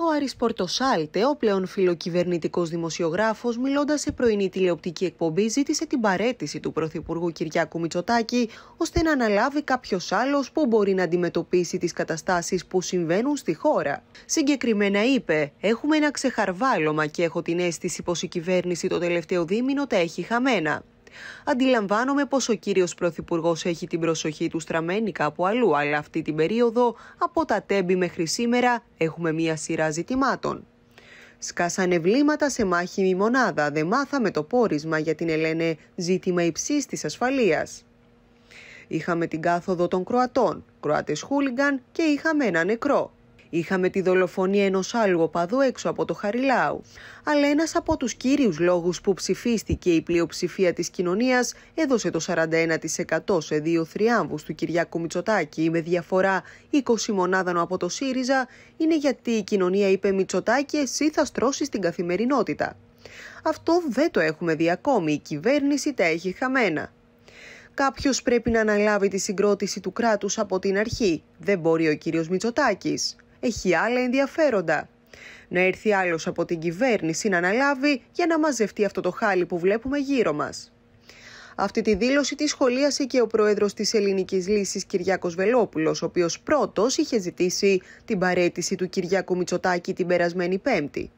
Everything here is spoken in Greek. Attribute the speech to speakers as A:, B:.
A: Ο Άρης Πορτοσάλτε, ο πλέον φιλοκυβερνητικός δημοσιογράφος, μιλώντας σε πρωινή τηλεοπτική εκπομπή, ζήτησε την παρέτηση του Πρωθυπουργού Κυριάκου Μητσοτάκη, ώστε να αναλάβει κάποιος άλλος που μπορεί να αντιμετωπίσει τις καταστάσεις που συμβαίνουν στη χώρα. Συγκεκριμένα είπε «Έχουμε ένα ξεχαρβάλωμα και έχω την αίσθηση πως η κυβέρνηση το τελευταίο δίμηνο τα έχει χαμένα». Αντιλαμβάνομαι πως ο κύριος Πρωθυπουργός έχει την προσοχή του στραμμένη κάπου αλλού, αλλά αυτή την περίοδο, από τα τέμπη μέχρι σήμερα, έχουμε μία σειρά ζητημάτων. Σκάσανε βλήματα σε μάχημη μονάδα, δεν μάθαμε το πόρισμα για την Ελένε ζήτημα υψής της ασφαλείας. Είχαμε την κάθοδο των Κροατών, Κροάτες χούλιγκαν και είχαμε ένα νεκρό. Είχαμε τη δολοφονία ενός άλλου οπαδού έξω από το Χαριλάου. Αλλά ένας από τους κύριους λόγους που ψηφίστηκε η πλειοψηφία της κοινωνίας έδωσε το 41% σε δύο θριάμβους του Κυριάκου Μητσοτάκη με διαφορά 20 μονάδων από το ΣΥΡΙΖΑ είναι γιατί η κοινωνία είπε Μητσοτάκη εσύ θα στρώσεις την καθημερινότητα. Αυτό δεν το έχουμε δει ακόμη, η κυβέρνηση τα έχει χαμένα. Κάποιος πρέπει να αναλάβει τη συγκρότηση του κράτους από την αρχή. Δεν μπορεί ο κύριος Μητσοτάκης έχει άλλα ενδιαφέροντα. Να έρθει άλλος από την κυβέρνηση να αναλάβει για να μαζευτεί αυτό το χάλι που βλέπουμε γύρω μας. Αυτή τη δήλωση τη σχολίασε και ο πρόεδρος της Ελληνικής Λύσης Κυριάκος Βελόπουλος, ο οποίος πρώτος είχε ζητήσει την παρέτηση του Κυριάκου Μητσοτάκη την περασμένη Πέμπτη.